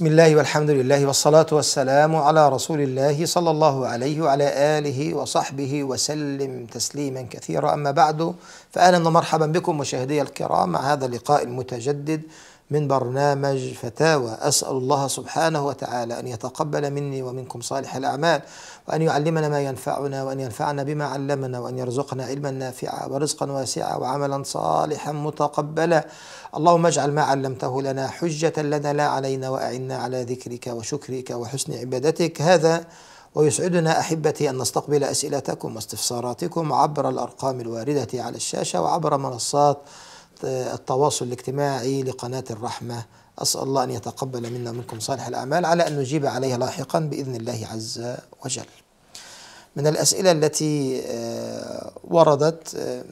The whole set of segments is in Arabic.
بسم الله والحمد لله والصلاة والسلام على رسول الله صلى الله عليه وعلى آله وصحبه وسلم تسليما كثيرا أما بعد فأهلا ومرحبا بكم مشاهدي الكرام مع هذا اللقاء المتجدد من برنامج فتاوى أسأل الله سبحانه وتعالى أن يتقبل مني ومنكم صالح الأعمال وأن يعلمنا ما ينفعنا وأن ينفعنا بما علمنا وأن يرزقنا علما نافعا ورزقا واسعا وعملا صالحا متقبلا اللهم اجعل ما علمته لنا حجة لنا لا علينا وأعنا على ذكرك وشكرك وحسن عبادتك هذا ويسعدنا احبتي ان نستقبل اسئلتكم واستفساراتكم عبر الارقام الوارده على الشاشه وعبر منصات التواصل الاجتماعي لقناة الرحمة أسأل الله أن يتقبل منا منكم صالح الأعمال على أن نجيب عليها لاحقا بإذن الله عز وجل من الأسئلة التي آه، وردت آه،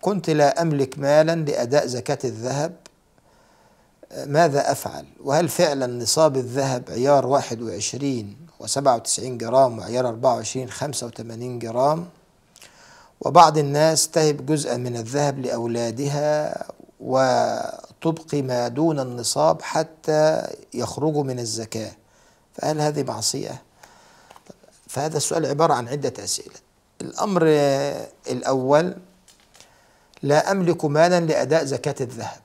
كنت لا أملك مالا لأداء زكاة الذهب آه، ماذا أفعل وهل فعلا نصاب الذهب عيار 21 و97 جرام وعيار 24 85 جرام وبعض الناس تهب جزءا من الذهب لأولادها وتبقي ما دون النصاب حتى يخرجوا من الزكاة فهل هذه معصية؟ فهذا السؤال عبارة عن عدة أسئلة الأمر الأول لا أملك مالا لأداء زكاة الذهب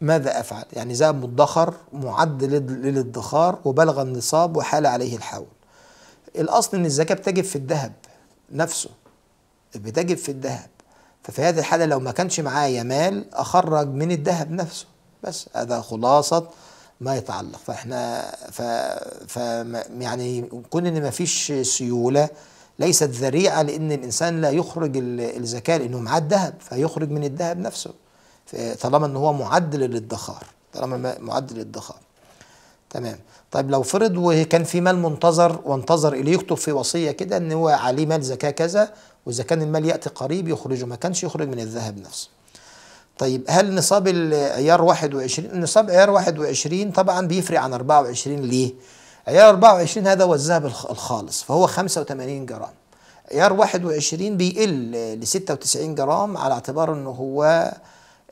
ماذا أفعل؟ يعني ذهب مدخر معد للادخار وبلغ النصاب وحال عليه الحول الأصل أن الزكاة بتجب في الذهب نفسه بتجب في الذهب ففي هذه الحالة لو ما كانش معايا مال أخرج من الذهب نفسه بس هذا خلاصة ما يتعلق فاحنا ف, ف يعني كون ان ما فيش سيوله ليست ذريعه لان الانسان لا يخرج الزكاه لانه معاه الذهب فيخرج من الذهب نفسه طالما ان هو معدل للادخار طالما معدل للادخار تمام طيب لو فرض وكان في مال منتظر وانتظر اللي يكتب في وصيه كده ان هو عليه مال زكاه كذا واذا كان المال ياتي قريب يخرجه ما كانش يخرج من الذهب نفسه طيب هل نصاب العيار 21 نصاب عيار 21 طبعا بيفرق عن 24 ليه عيار 24 هذا هو الذهب الخالص فهو 85 جرام عيار 21 بيقل ل 96 جرام على اعتبار ان هو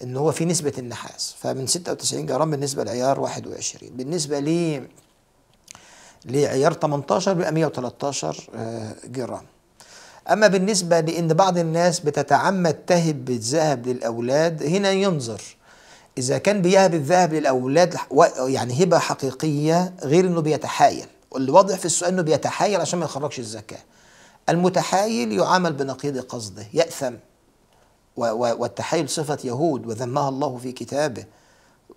ان هو في نسبه النحاس فمن 96 جرام بالنسبه لعيار 21 بالنسبه ل لعيار 18 بيبقى 113 آه، جرام أما بالنسبة لأن بعض الناس بتتعمد تهب الذهب للأولاد هنا ينظر إذا كان بيهب الذهب للأولاد يعني هبة حقيقية غير إنه بيتحايل واللي واضح في السؤال إنه بيتحايل عشان ما يخرجش الزكاة المتحايل يعامل بنقيض قصده يأثم والتحايل صفة يهود وذمها الله في كتابه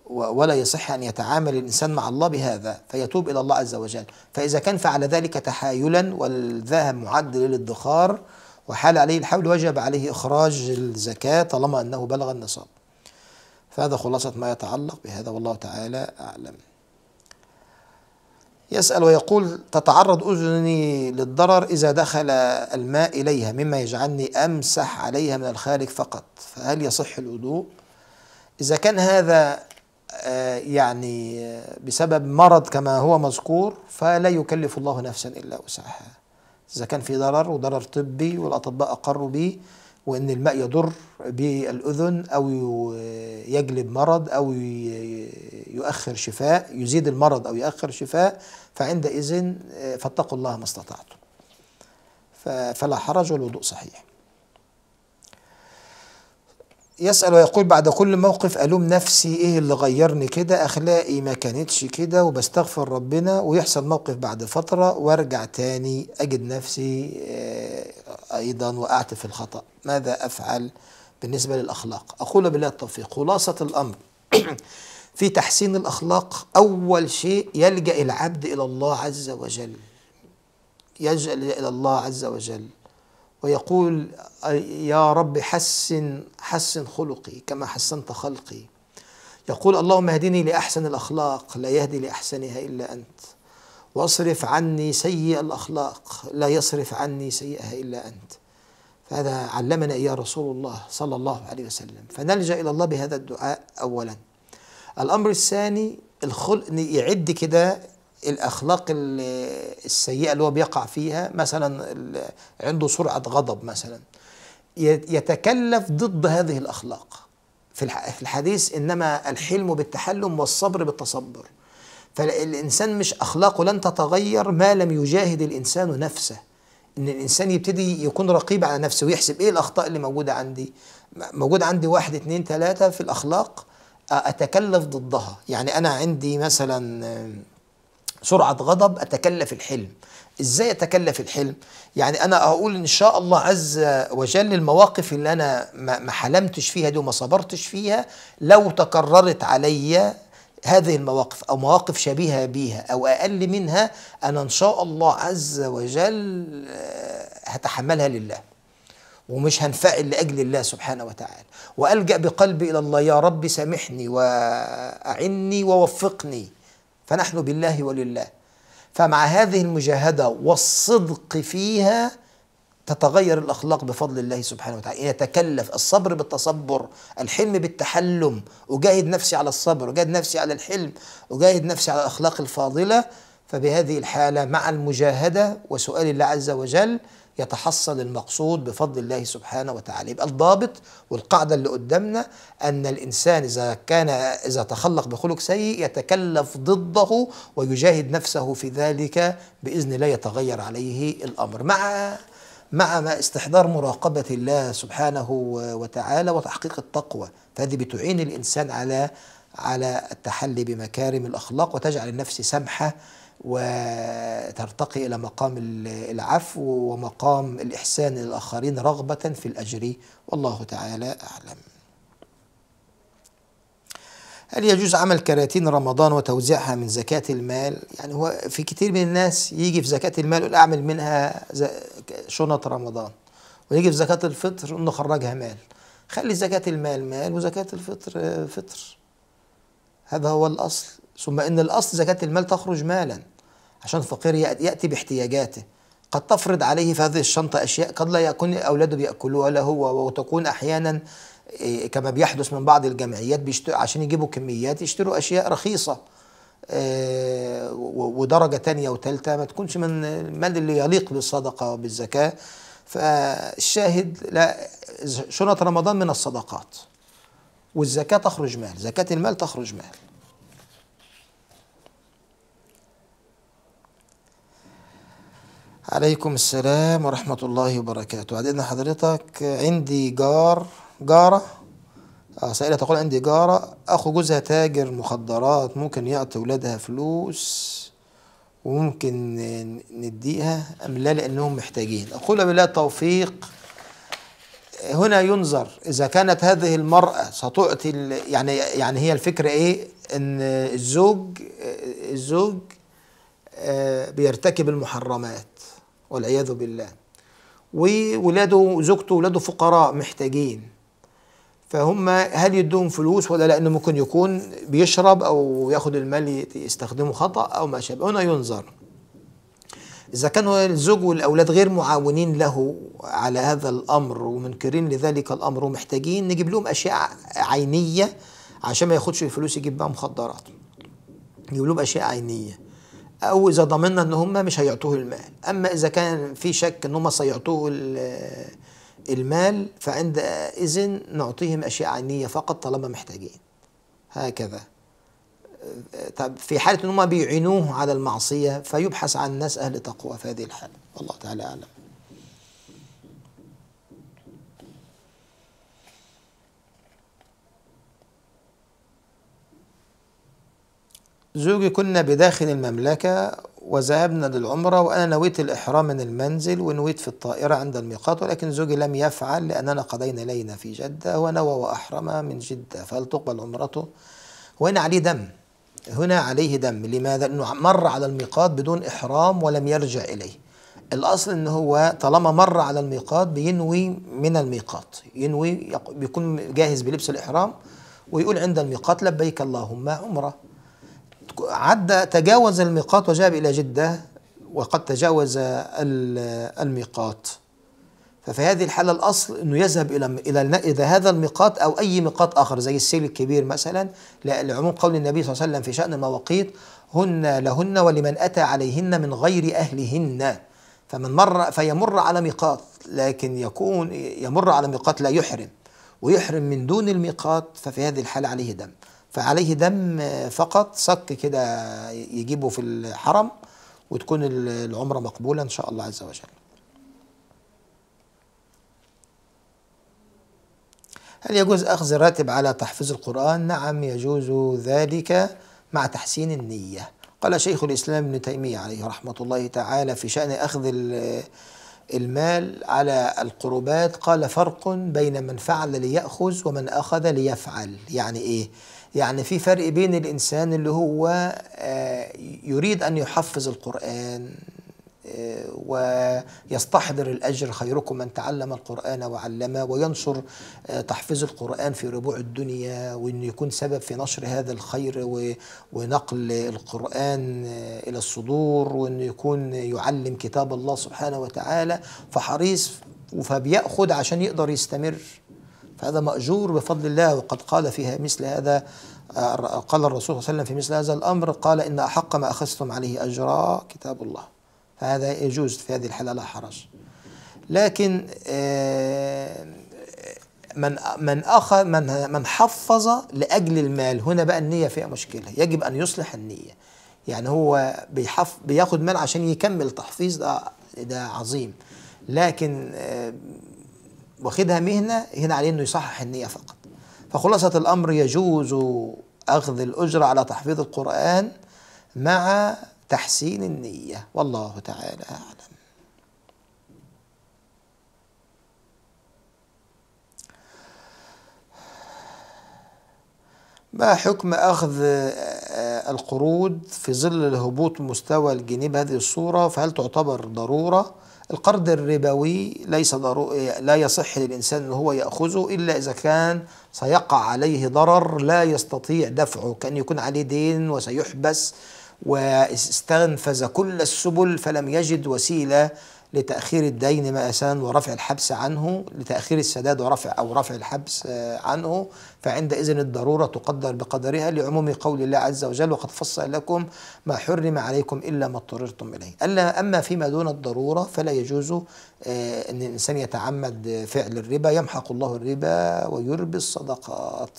ولا يصح أن يتعامل الإنسان مع الله بهذا فيتوب إلى الله عز وجل فإذا كان فعل ذلك تحايلا والذهب معد للادخار وحال عليه الحول وجب عليه إخراج الزكاة طالما أنه بلغ النصاب فهذا خلاصة ما يتعلق بهذا والله تعالى أعلم يسأل ويقول تتعرض أذني للضرر إذا دخل الماء إليها مما يجعلني أمسح عليها من الخارج فقط فهل يصح الوضوء؟ إذا كان هذا آه، يعني آه، بسبب مرض كما هو مذكور فلا يكلف الله نفسا الا وسعها اذا كان في ضرر وضرر طبي والاطباء اقروا به وان الماء يضر بالاذن او آه، يجلب مرض او يؤخر شفاء يزيد المرض او يؤخر شفاء فعندئذ فاتقوا الله ما استطعتم فلا حرج والوضوء صحيح يسأل ويقول بعد كل موقف ألوم نفسي إيه اللي غيرني كده أخلاقي ما كانتش كده وبستغفر ربنا ويحصل موقف بعد فترة وارجع تاني أجد نفسي آه، أيضا وقعت في الخطأ ماذا أفعل بالنسبة للأخلاق أقول بالله التوفيق خلاصة الأمر في تحسين الأخلاق أول شيء يلجأ العبد إلى الله عز وجل يلجأ إلى الله عز وجل ويقول يا رب حسن حسن خلقي كما حسنت خلقي يقول اللهم اهدني لأحسن الأخلاق لا يهدي لأحسنها إلا أنت واصرف عني سيء الأخلاق لا يصرف عني سيئها إلا أنت فهذا علمنا إياه رسول الله صلى الله عليه وسلم فنلجأ إلى الله بهذا الدعاء أولا الأمر الثاني الخلق يعد كده الاخلاق السيئه اللي هو بيقع فيها مثلا عنده سرعه غضب مثلا يتكلف ضد هذه الاخلاق في الحديث انما الحلم بالتحلم والصبر بالتصبر فالانسان مش اخلاقه لن تتغير ما لم يجاهد الانسان نفسه ان الانسان يبتدي يكون رقيب على نفسه ويحسب ايه الاخطاء اللي موجوده عندي موجود عندي واحد اتنين تلاته في الاخلاق اتكلف ضدها يعني انا عندي مثلا سرعة غضب أتكلف الحلم إزاي أتكلف الحلم؟ يعني أنا أقول إن شاء الله عز وجل المواقف اللي أنا ما حلمتش فيها دي وما صبرتش فيها لو تكررت عليا هذه المواقف أو مواقف شبيهة بيها أو أقل منها أنا إن شاء الله عز وجل آه، هتحملها لله ومش هنفعل لأجل الله سبحانه وتعالى وألجأ بقلبي إلى الله يا رب سامحني وأعني ووفقني فنحن بالله ولله فمع هذه المجاهدة والصدق فيها تتغير الأخلاق بفضل الله سبحانه وتعالى يتكلف الصبر بالتصبر الحلم بالتحلم أجاهد نفسي على الصبر أجاهد نفسي على الحلم أجاهد نفسي على الأخلاق الفاضلة فبهذه الحالة مع المجاهدة وسؤال الله عز وجل يتحصل المقصود بفضل الله سبحانه وتعالى يبقى الضابط والقاعدة اللي قدامنا أن الإنسان إذا كان إذا تخلق بخلق سيء يتكلف ضده ويجاهد نفسه في ذلك بإذن الله يتغير عليه الأمر مع مع ما استحضار مراقبة الله سبحانه وتعالى وتحقيق التقوى فهذه بتعين الإنسان على على التحلي بمكارم الأخلاق وتجعل النفس سمحة وترتقي إلى مقام العفو ومقام الإحسان للآخرين رغبة في الأجر والله تعالى أعلم هل يجوز عمل كراتين رمضان وتوزيعها من زكاة المال؟ يعني هو في كتير من الناس يجي في زكاة المال يقول أعمل منها شنط رمضان ويجي في زكاة الفطر نخرجها مال خلي زكاة المال مال وزكاة الفطر فطر هذا هو الأصل ثم إن الأصل زكاة المال تخرج مالا عشان الفقير يأتي باحتياجاته قد تفرض عليه في هذه الشنطة أشياء قد لا يكون أولاده بيأكلوها له هو وتكون أحيانا إيه، كما بيحدث من بعض الجمعيات عشان يجيبوا كميات يشتروا أشياء رخيصة إيه، ودرجة تانية وتالتة ما تكونش من المال اللي يليق بالصدقة وبالزكاة فالشاهد لا شنط رمضان من الصدقات والزكاة تخرج مال زكاة المال تخرج مال عليكم السلام ورحمة الله وبركاته عدنا حضرتك عندي جار جارة آه، سائلة تقول عندي جارة أخو جوزها تاجر مخدرات ممكن يعطي ولادها فلوس وممكن نديها أم لا لأنهم محتاجين أقول بالله التوفيق هنا ينظر إذا كانت هذه المرأة ستعطي يعني يعني هي الفكرة إيه إن الزوج آه، الزوج آه، بيرتكب المحرمات والعياذ بالله وولاده زوجته ولاده فقراء محتاجين فهم هل يدوهم فلوس ولا لأنه ممكن يكون بيشرب أو ياخد المال يستخدمه خطأ أو ما شابه هنا ينظر إذا كانوا الزوج والأولاد غير معاونين له على هذا الأمر ومنكرين لذلك الأمر ومحتاجين نجيب لهم أشياء عينية عشان ما ياخدش الفلوس يجيب بها مخدرات نجيب لهم أشياء عينية او اذا ضمننا ان هم مش هيعطوه المال اما اذا كان في شك ان هم سيعطوه المال فعندئذ نعطيهم اشياء عينيه فقط طالما محتاجين هكذا طب في حاله ان هم بيعينوه على المعصيه فيبحث عن ناس اهل تقوى في هذه الحاله والله تعالى اعلم زوجي كنا بداخل المملكة وذهبنا للعمرة وأنا نويت الإحرام من المنزل ونويت في الطائرة عند الميقات ولكن زوجي لم يفعل لأننا قضينا ليلة في جدة ونوى وأحرم من جدة فهل تقبل عمرته؟ وهنا عليه دم هنا عليه دم لماذا؟ لأنه مر على الميقات بدون إحرام ولم يرجع إليه الأصل إن هو طالما مر على الميقات بينوي من الميقات ينوي بيكون جاهز بلبس الإحرام ويقول عند الميقات لبيك اللهم عمره عدى تجاوز الميقات وذهب إلى جدة وقد تجاوز الميقات ففي هذه الحالة الأصل أنه يذهب إلى إلى إذا هذا الميقات أو أي ميقات آخر زي السيل الكبير مثلا لعموم قول النبي صلى الله عليه وسلم في شأن المواقيت هن لهن ولمن أتى عليهن من غير أهلهن فمن مر فيمر على ميقات لكن يكون يمر على ميقات لا يحرم ويحرم من دون الميقات ففي هذه الحالة عليه دم فعليه دم فقط صك كده يجيبه في الحرم وتكون العمرة مقبولة إن شاء الله عز وجل هل يجوز أخذ الراتب على تحفيظ القرآن؟ نعم يجوز ذلك مع تحسين النية قال شيخ الإسلام ابن تيمية عليه رحمة الله تعالى في شأن أخذ المال على القربات قال فرق بين من فعل ليأخذ ومن أخذ ليفعل يعني إيه؟ يعني في فرق بين الإنسان اللي هو آه، يريد أن يحفظ القرآن آه، ويستحضر الأجر خيركم من تعلم القرآن وعلمه وينشر آه، تحفيظ القرآن في ربوع الدنيا وأنه يكون سبب في نشر هذا الخير ونقل القرآن إلى الصدور وأنه يكون يعلم كتاب الله سبحانه وتعالى فحريص فبيأخذ عشان يقدر يستمر فهذا مأجور بفضل الله وقد قال فيها مثل هذا آه، قال الرسول صلى الله عليه وسلم في مثل هذا الأمر قال إن أحق ما أخذتم عليه أجرا كتاب الله فهذا يجوز في هذه الحالة لا حرج لكن آه، من من أخذ من من حفظ لأجل المال هنا بقى النية فيها مشكلة يجب أن يصلح النية يعني هو بيحف بياخد مال عشان يكمل تحفيظ ده ده عظيم لكن آه، واخدها مهنة هنا عليه انه يصحح النية فقط فخلاصة الامر يجوز اخذ الاجرة على تحفيظ القرآن مع تحسين النية والله تعالى اعلم ما حكم أخذ القروض في ظل الهبوط مستوى الجنيه بهذه الصورة فهل تعتبر ضرورة القرض الربوي ليس لا يصح للإنسان أن هو يأخذه إلا إذا كان سيقع عليه ضرر لا يستطيع دفعه كأن يكون عليه دين وسيحبس واستنفذ كل السبل فلم يجد وسيلة لتأخير الدين مأسا ورفع الحبس عنه لتأخير السداد ورفع أو رفع الحبس آه، عنه فعندئذ الضرورة تقدر بقدرها لعموم قول الله عز وجل وقد فصل لكم ما حرم عليكم إلا ما اضطررتم إليه ألا أما فيما دون الضرورة فلا يجوز آه، أن الإنسان يتعمد فعل الربا يمحق الله الربا ويربي الصدقات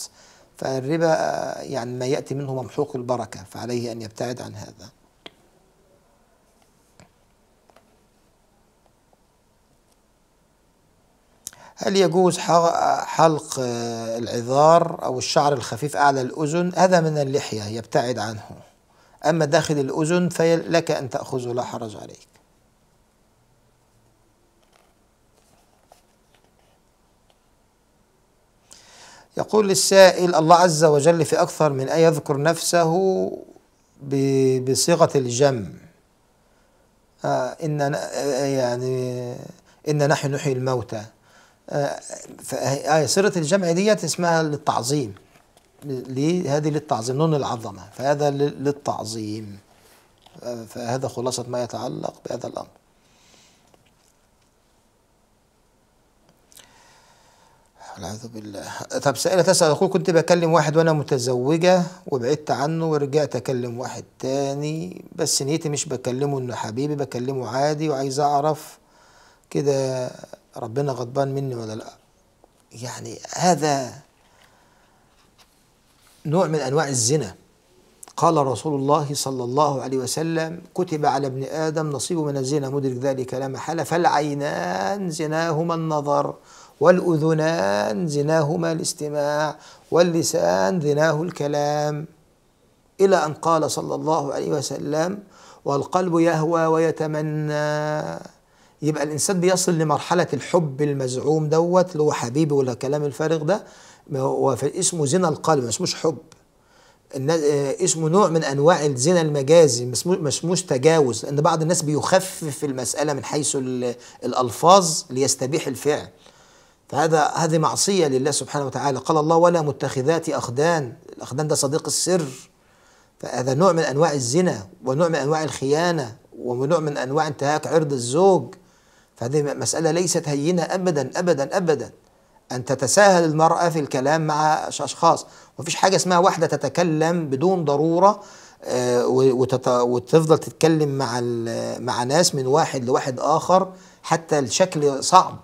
فالربا آه، يعني ما يأتي منه ممحوق البركة فعليه أن يبتعد عن هذا هل يجوز حلق آه، العذار أو الشعر الخفيف أعلى الأذن هذا من اللحية يبتعد عنه أما داخل الأذن فلك أن تأخذه لا حرج عليك يقول السائل الله عز وجل في أكثر من آية يذكر نفسه بصيغة الجم آه، إن آه، يعني إن نحن نحيي الموتى آه صيغة آه، آية، الجمع ديت اسمها للتعظيم ليه هذه للتعظيم نون العظمة فهذا للتعظيم آه، فهذا خلاصة ما يتعلق بهذا الأمر والعياذ بالله طب سائلة تسأل أقول كنت بكلم واحد وأنا متزوجة وبعدت عنه ورجعت أكلم واحد تاني بس نيتي مش بكلمه إنه حبيبي بكلمه عادي وعايز أعرف كده ربنا غضبان مني ولا لا يعني هذا نوع من انواع الزنا قال رسول الله صلى الله عليه وسلم كتب على ابن ادم نصيب من الزنا مدرك ذلك لا محاله فالعينان زناهما النظر والاذنان زناهما الاستماع واللسان زناه الكلام الى ان قال صلى الله عليه وسلم والقلب يهوى ويتمنى يبقى الانسان بيصل لمرحله الحب المزعوم دوت اللي هو حبيبي ولا كلام الفارغ ده هو اسمه زنا القلب ما اسموش حب آه، اسمه نوع من انواع الزنا المجازي ما اسموش تجاوز لان بعض الناس بيخفف المساله من حيث الالفاظ ليستبيح الفعل فهذا هذه معصيه لله سبحانه وتعالى قال الله ولا متخذات اخدان الاخدان ده صديق السر فهذا نوع من انواع الزنا ونوع من انواع الخيانه ونوع من انواع انتهاك عرض الزوج فهذه مسألة ليست هينة أبدا أبدا أبدا أن تتساهل المرأة في الكلام مع أشخاص وفيش حاجة اسمها واحدة تتكلم بدون ضرورة آه، وتفضل تتكلم مع مع ناس من واحد لواحد آخر حتى الشكل صعب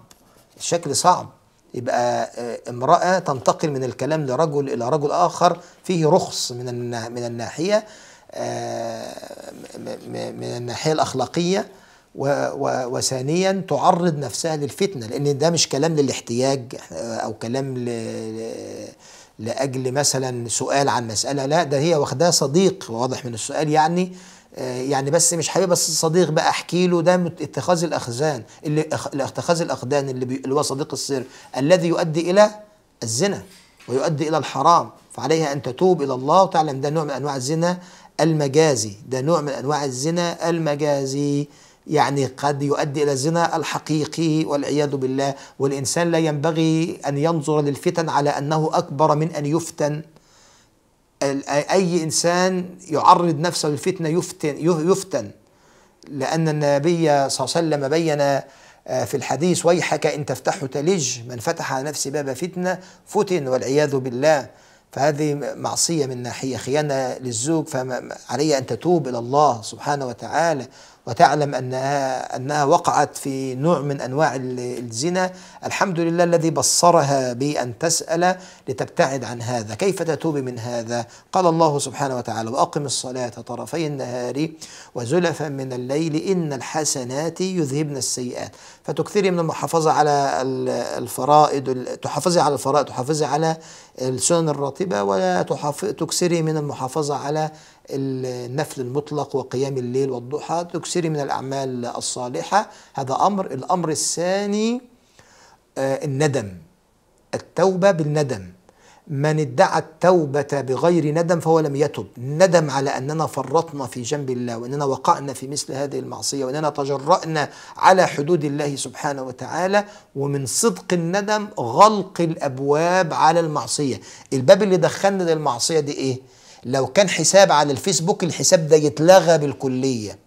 الشكل صعب يبقى آه، امرأة تنتقل من الكلام لرجل إلى رجل آخر فيه رخص من من الناحية آه، من الناحية الأخلاقية وثانيا تعرض نفسها للفتنه لان ده مش كلام للاحتياج آه، او كلام ل... لاجل مثلا سؤال عن مساله لا ده هي واخداه صديق واضح من السؤال يعني آه، يعني بس مش حبيب بس صديق بقى احكي له ده اتخاذ الاخزان اللي اتخاذ الاخدان اللي, اللي هو صديق السر الذي يؤدي الى الزنا ويؤدي الى الحرام فعليها ان تتوب الى الله وتعلم ده نوع من انواع الزنا المجازي ده نوع من انواع الزنا المجازي يعني قد يؤدي إلى الزنا الحقيقي والعياذ بالله والإنسان لا ينبغي أن ينظر للفتن على أنه أكبر من أن يفتن أي إنسان يعرض نفسه للفتنة يفتن, يفتن لأن النبي صلى الله عليه وسلم بين آه، في الحديث ويحك إن تفتح تلج من فتح على نفسه باب فتنة فتن والعياذ بالله فهذه معصية من ناحية خيانة للزوج فعلي أن تتوب إلى الله سبحانه وتعالى وتعلم أنها, أنها وقعت في نوع من أنواع الزنا الحمد لله الذي بصرها بأن تسأل لتبتعد عن هذا كيف تتوب من هذا قال الله سبحانه وتعالى وأقم الصلاة طرفي النهار وزلفا من الليل إن الحسنات يذهبن السيئات فتكثري من المحافظة على الفرائض تحافظي على الفرائض تحافظي على السنن الراتبة ولا تكثري من المحافظة على النفل المطلق وقيام الليل والضحى تكسري من الأعمال الصالحة هذا أمر الأمر الثاني آه، الندم التوبة بالندم من ادعى التوبة بغير ندم فهو لم يتب ندم على أننا فرطنا في جنب الله وأننا وقعنا في مثل هذه المعصية وأننا تجرأنا على حدود الله سبحانه وتعالى ومن صدق الندم غلق الأبواب على المعصية الباب اللي دخلنا للمعصية دي إيه؟ لو كان حساب على الفيسبوك الحساب ده يتلغى بالكليه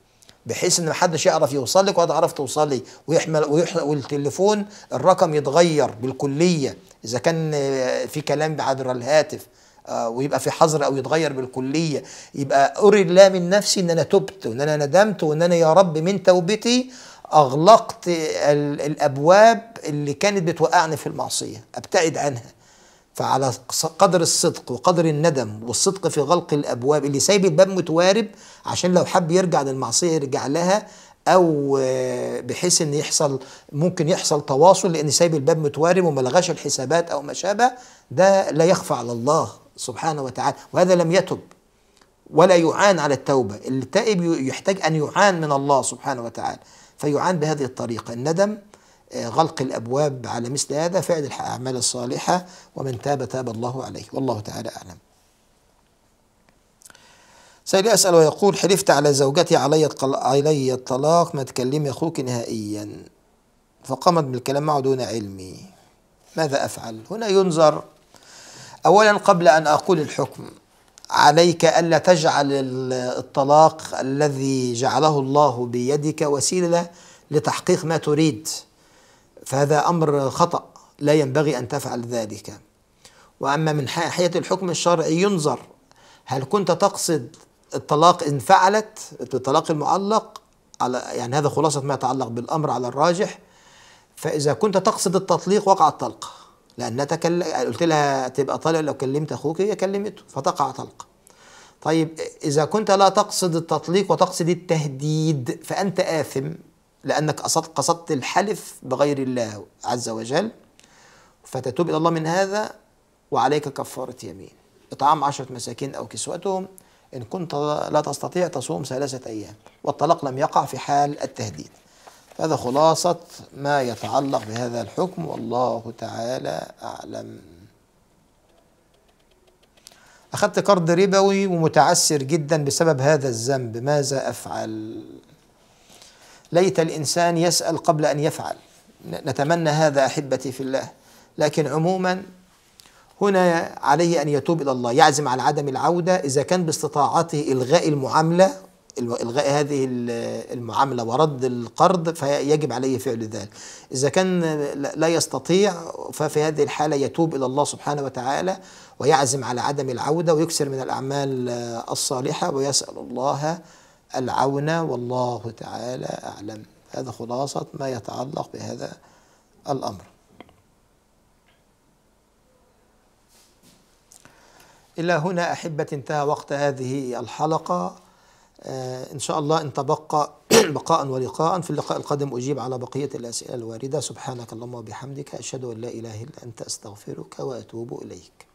بحيث ان محدش يعرف يوصل لك ولا تعرف توصل لي ويحمل والتليفون الرقم يتغير بالكليه اذا كان آه، في كلام عبر الهاتف آه، ويبقى في حظر او يتغير بالكليه يبقى اري الله من نفسي ان انا تبت وان انا ندمت وان انا يا رب من توبتي اغلقت الابواب اللي كانت بتوقعني في المعصيه ابتعد عنها فعلى قدر الصدق وقدر الندم والصدق في غلق الابواب اللي سايب الباب متوارب عشان لو حب يرجع للمعصيه يرجع لها او بحيث ان يحصل ممكن يحصل تواصل لان سايب الباب متوارب وما لغاش الحسابات او ما شابه ده لا يخفى على الله سبحانه وتعالى وهذا لم يتب ولا يعان على التوبه التائب يحتاج ان يعان من الله سبحانه وتعالى فيعان بهذه الطريقه الندم غلق الابواب على مثل هذا فعل الاعمال الصالحه ومن تاب تاب الله عليه والله تعالى اعلم. سيدي يسال ويقول حلفت على زوجتي علي علي الطلاق ما تكلمي اخوك نهائيا فقامت بالكلام معه دون علمي ماذا افعل؟ هنا ينظر اولا قبل ان اقول الحكم عليك الا تجعل الطلاق الذي جعله الله بيدك وسيله لتحقيق ما تريد فهذا أمر خطأ لا ينبغي أن تفعل ذلك وأما من ناحية الحكم الشرعي ينظر هل كنت تقصد الطلاق إن فعلت الطلاق المعلق على يعني هذا خلاصة ما يتعلق بالأمر على الراجح فإذا كنت تقصد التطليق وقع الطلقة لان تكل... قلت لها تبقى طالع لو كلمت أخوك هي كلمته فتقع طلقة طيب إذا كنت لا تقصد التطليق وتقصد التهديد فأنت آثم لأنك قصدت الحلف بغير الله عز وجل فتتوب إلى الله من هذا وعليك كفارة يمين إطعام عشرة مساكين أو كسوتهم إن كنت لا تستطيع تصوم ثلاثة أيام والطلاق لم يقع في حال التهديد هذا خلاصة ما يتعلق بهذا الحكم والله تعالى أعلم أخذت قرض ربوي ومتعسر جدا بسبب هذا الذنب ماذا أفعل؟ ليت الإنسان يسأل قبل أن يفعل نتمنى هذا أحبتي في الله لكن عموما هنا عليه أن يتوب إلى الله يعزم على عدم العودة إذا كان باستطاعته إلغاء المعاملة إلغاء هذه المعاملة ورد القرض فيجب عليه فعل ذلك إذا كان لا يستطيع ففي هذه الحالة يتوب إلى الله سبحانه وتعالى ويعزم على عدم العودة ويكسر من الأعمال الصالحة ويسأل الله العون والله تعالى أعلم هذا خلاصة ما يتعلق بهذا الأمر إلى هنا أحبة انتهى وقت هذه الحلقة آه، إن شاء الله إن تبقى بقاء ولقاء في اللقاء القادم أجيب على بقية الأسئلة الواردة سبحانك اللهم وبحمدك أشهد أن لا إله إلا أنت أستغفرك وأتوب إليك